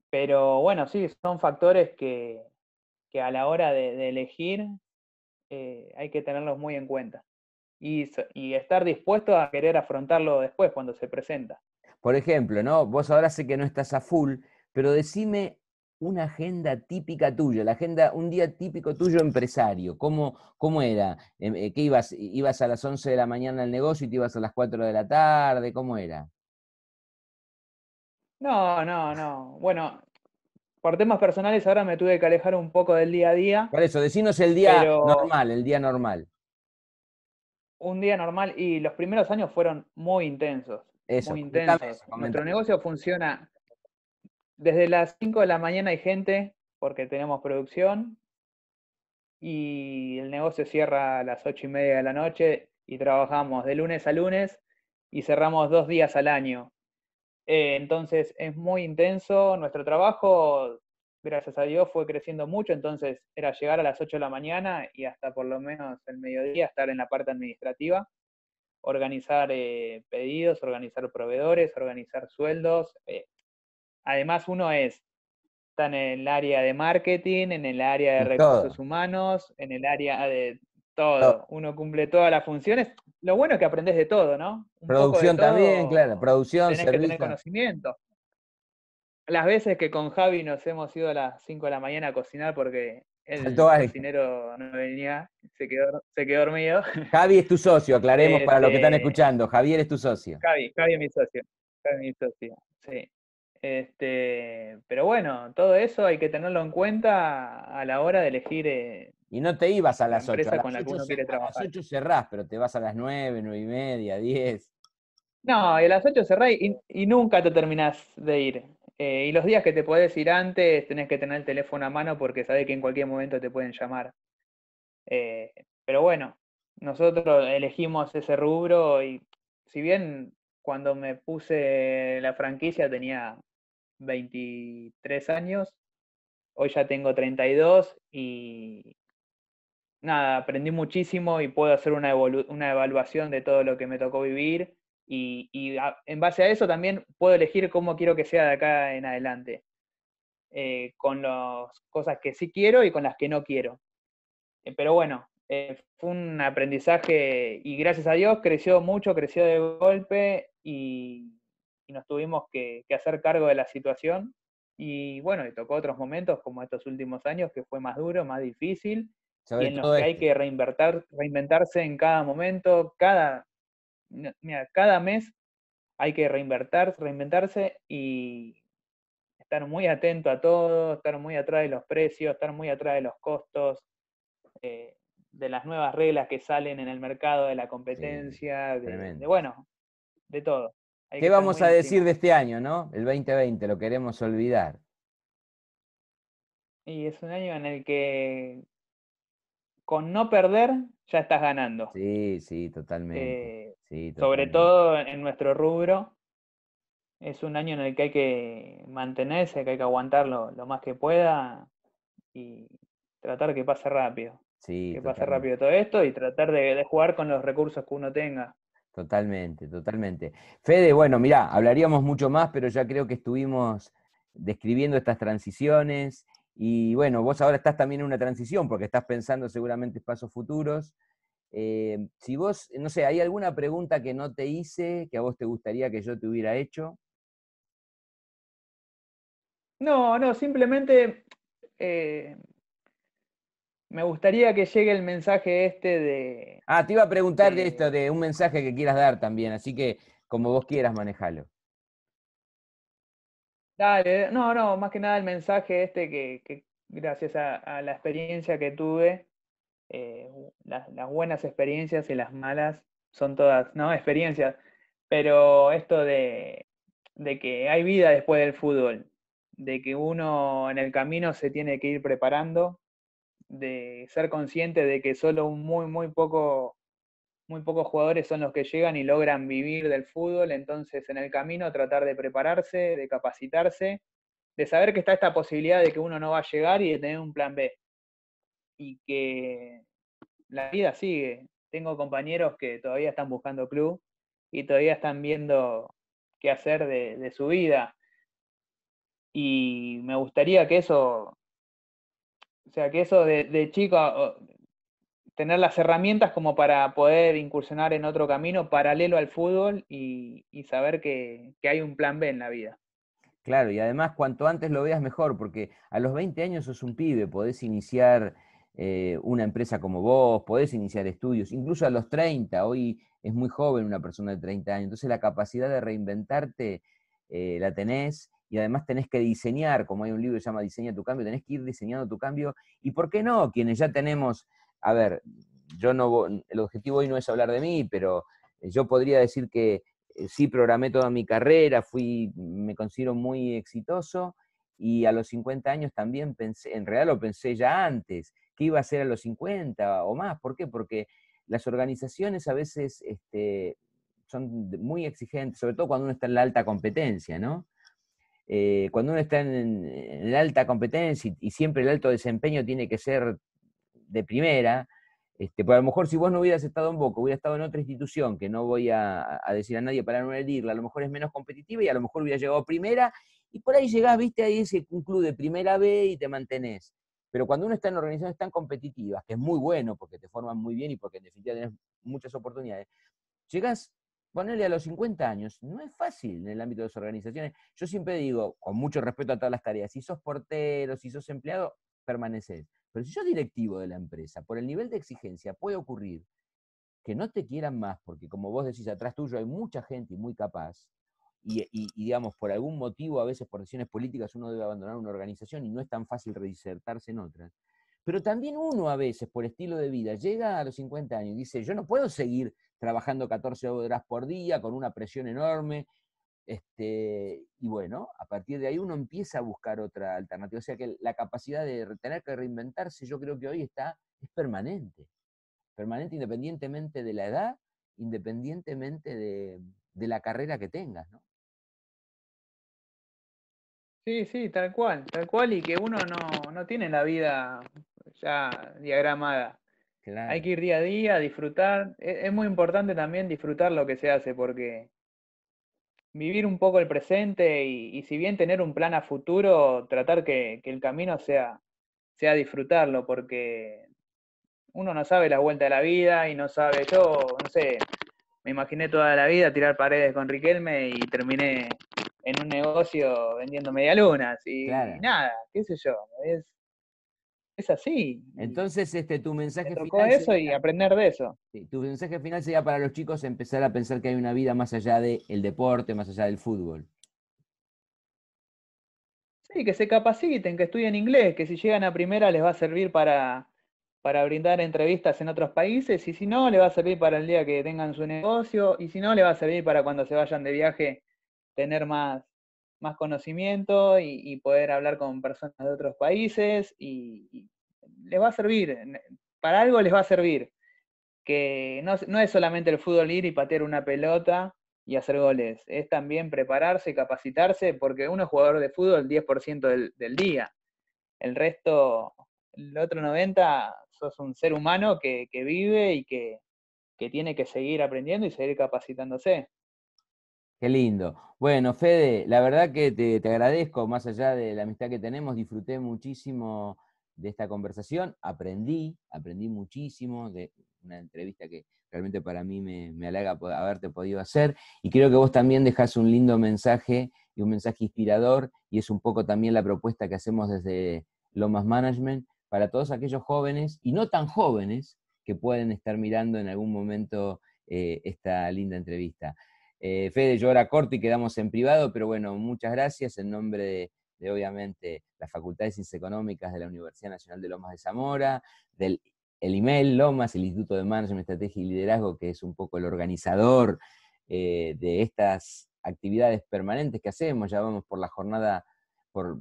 Pero bueno, sí, son factores que, a la hora de, elegir eh, hay que tenerlos muy en cuenta y, estar dispuesto a querer afrontarlo después cuando se presenta. Por ejemplo, ¿no? Vos ahora sé que no estás a full, pero decime una agenda típica tuya, la agenda, un día típico tuyo empresario, ¿cómo, cómo era? Em, eh, ¿Qué ibas, ibas a las 11 de la mañana al negocio y te ibas a las 4 de la tarde? ¿Cómo era? No, no, no. Bueno, por temas personales ahora me tuve que alejar un poco del día a día. Por eso, decinos el día normal, el día normal un día normal y los primeros años fueron muy intensos. muy intensos. Nuestro negocio funciona desde las 5 de la mañana hay gente porque tenemos producción y el negocio cierra a las 8 y media de la noche y trabajamos de lunes a lunes y cerramos dos días al año. Eh, entonces es muy intenso, nuestro trabajo gracias a Dios, fue creciendo mucho, entonces era llegar a las 8 de la mañana y hasta por lo menos el mediodía estar en la parte administrativa, organizar eh, pedidos, organizar proveedores, organizar sueldos. Eh. Además, uno es, está en el área de marketing, en el área de recursos humanos, en el área de todo. Uno cumple todas las funciones. Lo bueno es que aprendes de todo, ¿no? producción también, claro. Producción, tenés servicio. que tener conocimiento las veces que con Javi nos hemos ido a las 5 de la mañana a cocinar porque el cocinero no venía, se quedó, se quedó dormido. Javi es tu socio, aclaremos para los que están este, escuchando. Javier es tu socio. Javi, Javi es mi socio. Javi es mi socio, sí. Este, pero bueno, todo eso hay que tenerlo en cuenta a la hora de elegir. Eh, y no te ibas a las 8. A las con 8 la que A las 8 cerrás, pero te vas a las 9, 9 y media, 10. No, y a las 8 cerrás y nunca te terminás de ir. Eh, y los días que te podés ir antes, tenés que tener el teléfono a mano porque sabés que en cualquier momento te pueden llamar. Eh, pero bueno, nosotros elegimos ese rubro y si bien cuando me puse la franquicia tenía 23 años, hoy ya tengo 32 y nada, aprendí muchísimo y puedo hacer una, una evaluación de todo lo que me tocó vivir y, en base a eso también puedo elegir cómo quiero que sea de acá en adelante, eh, con las cosas que sí quiero y con las que no quiero. Eh, pero bueno, eh, fue un aprendizaje y gracias a Dios creció mucho, creció de golpe y, nos tuvimos que, hacer cargo de la situación. Y bueno, y tocó otros momentos como estos últimos años que fue más duro, más difícil, y en los que hay este. que reinventarse en cada momento, cada, mira, cada mes hay que reinvertirse, reinventarse y estar muy atento a todo, estar muy atrás de los precios, estar muy atrás de los costos, eh, de las nuevas reglas que salen en el mercado, de la competencia, de, bueno, de todo. ¿Qué vamos a decir de este año, no? El 2020, lo queremos olvidar. Y es un año en el que con no perder ya estás ganando. Sí, sí, totalmente. Eh, sobre todo en nuestro rubro, es un año en el que hay que mantenerse, que hay que aguantarlo lo más que pueda y tratar que pase rápido. Sí, que pase rápido todo esto y tratar de, de, jugar con los recursos que uno tenga. Totalmente, totalmente. Fede, bueno, mirá, hablaríamos mucho más, pero ya creo que estuvimos describiendo estas transiciones, y bueno, vos ahora estás también en una transición porque estás pensando seguramente pasos futuros. Eh, si vos, no sé, ¿hay alguna pregunta que no te hice que a vos te gustaría que yo te hubiera hecho? No, no, simplemente eh, me gustaría que llegue el mensaje este de... Ah, te iba a preguntar de esto, de un mensaje que quieras dar también, así que como vos quieras, manejalo. Dale, no, no, más que nada el mensaje este que, gracias a, la experiencia que tuve, eh, las, buenas experiencias y las malas son todas, ¿no? Experiencias. Pero esto de, de, que hay vida después del fútbol, de que uno en el camino se tiene que ir preparando, de ser consciente de que solo un muy, muy poco muy pocos jugadores son los que llegan y logran vivir del fútbol, entonces en el camino tratar de prepararse, de capacitarse, de saber que está esta posibilidad de que uno no va a llegar y de tener un plan B. Y que la vida sigue. Tengo compañeros que todavía están buscando club y todavía están viendo qué hacer de, su vida. Y me gustaría que eso, o sea, que eso de, de chico tener las herramientas como para poder incursionar en otro camino paralelo al fútbol y, saber que, hay un plan B en la vida. Claro, y además cuanto antes lo veas mejor, porque a los 20 años sos un pibe, podés iniciar eh, una empresa como vos, podés iniciar estudios, incluso a los 30, hoy es muy joven una persona de 30 años, entonces la capacidad de reinventarte eh, la tenés y además tenés que diseñar, como hay un libro que se llama Diseña tu cambio, tenés que ir diseñando tu cambio. ¿Y por qué no? Quienes ya tenemos a ver, yo no, el objetivo hoy no es hablar de mí, pero eh, yo podría decir que eh, sí programé toda mi carrera, fui, me considero muy exitoso y a los 50 años también pensé, en realidad lo pensé ya antes, que iba a ser a los 50 o más. ¿Por qué? Porque las organizaciones a veces este, son muy exigentes, sobre todo cuando uno está en la alta competencia, ¿no? Eh, cuando uno está en, la alta competencia y, siempre el alto desempeño tiene que ser de primera, este, pues a lo mejor si vos no hubieras estado en Boca, hubieras estado en otra institución, que no voy a, decir a nadie para no herirla, a lo mejor es menos competitiva y a lo mejor hubiera llegado primera y por ahí llegás, viste, ahí ese club de primera B y te mantenés. Pero cuando uno está en organizaciones tan competitivas, que es muy bueno porque te forman muy bien y porque en definitiva tenés muchas oportunidades, llegás, ponerle a los 50 años, no es fácil en el ámbito de las organizaciones. Yo siempre digo, con mucho respeto a todas las tareas, si sos portero, si sos empleado, permaneces. Pero si yo directivo de la empresa, por el nivel de exigencia, puede ocurrir que no te quieran más, porque como vos decís, atrás tuyo hay mucha gente y muy capaz, y, digamos, por algún motivo, a veces por decisiones políticas, uno debe abandonar una organización y no es tan fácil reinsertarse en otra. Pero también uno a veces, por estilo de vida, llega a los 50 años y dice, yo no puedo seguir trabajando 14 horas por día con una presión enorme, este, y bueno, a partir de ahí uno empieza a buscar otra alternativa. O sea que la capacidad de tener que reinventarse, yo creo que hoy está, es permanente. Permanente independientemente de la edad, independientemente de, la carrera que tengas, ¿no? Sí, sí, tal cual, tal cual, y que uno no, no tiene la vida ya diagramada. Hay que ir día a día, disfrutar. E, es muy importante también disfrutar lo que se hace, porque vivir un poco el presente y, si bien tener un plan a futuro, tratar que, el camino sea, sea disfrutarlo, porque uno no sabe la vuelta de la vida y no sabe, yo, no sé, me imaginé toda la vida tirar paredes con Riquelme y terminé en un negocio vendiendo medialunas y, y nada, qué sé yo, es, es así. Entonces, este, tu mensaje final. eso y aprender de eso. Sí, tu mensaje final sería para los chicos empezar a pensar que hay una vida más allá del el deporte, más allá del fútbol. Sí, que se capaciten, que estudien inglés, que si llegan a primera les va a servir para, brindar entrevistas en otros países, y si no, les va a servir para el día que tengan su negocio, y si no, les va a servir para cuando se vayan de viaje tener más, más conocimiento y, poder hablar con personas de otros países y, les va a servir, eh, para algo les va a servir, que no, es solamente el fútbol ir y patear una pelota y hacer goles, es también prepararse, capacitarse, porque uno es jugador de fútbol el 10% del, del día, el resto, el otro 90%, sos un ser humano que, que vive y que, que tiene que seguir aprendiendo y seguir capacitándose. Qué lindo. Bueno, Fede, la verdad que te, agradezco, más allá de la amistad que tenemos, disfruté muchísimo de esta conversación, aprendí, aprendí muchísimo de una entrevista que realmente para mí me, me halaga haberte podido hacer y creo que vos también dejás un lindo mensaje y un mensaje inspirador y es un poco también la propuesta que hacemos desde Lomas Management para todos aquellos jóvenes y no tan jóvenes que pueden estar mirando en algún momento eh, esta linda entrevista. Eh, Fede, yo ahora corto y quedamos en privado, pero bueno, muchas gracias en nombre de, obviamente la Facultad de Ciencias Económicas de la Universidad Nacional de Lomas de Zamora, del el e Lomas, el Instituto de Management, Estrategia y Liderazgo, que es un poco el organizador eh, de estas actividades permanentes que hacemos. Ya vamos por la jornada, por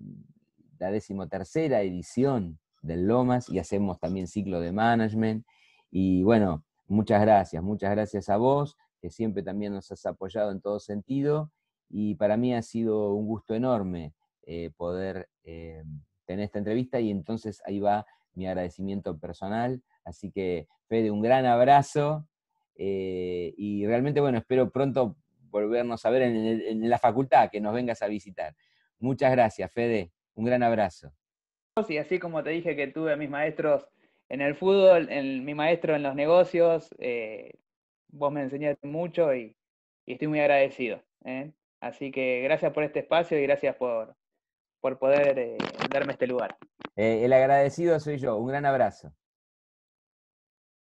la decimotercera edición del Lomas y hacemos también ciclo de management. Y bueno, muchas gracias, muchas gracias a vos siempre también nos has apoyado en todo sentido y para mí ha sido un gusto enorme eh, poder eh, tener esta entrevista y entonces ahí va mi agradecimiento personal. Así que, Fede, un gran abrazo eh, y realmente, bueno, espero pronto volvernos a ver en, la facultad, que nos vengas a visitar. Muchas gracias, Fede, un gran abrazo. Y así como te dije que tuve a mis maestros en el fútbol, en, mi maestro en los negocios, vos me enseñaste mucho y, estoy muy agradecido. ¿eh? Así que gracias por este espacio y gracias por, por poder eh, darme este lugar. Eh, el agradecido soy yo. Un gran abrazo.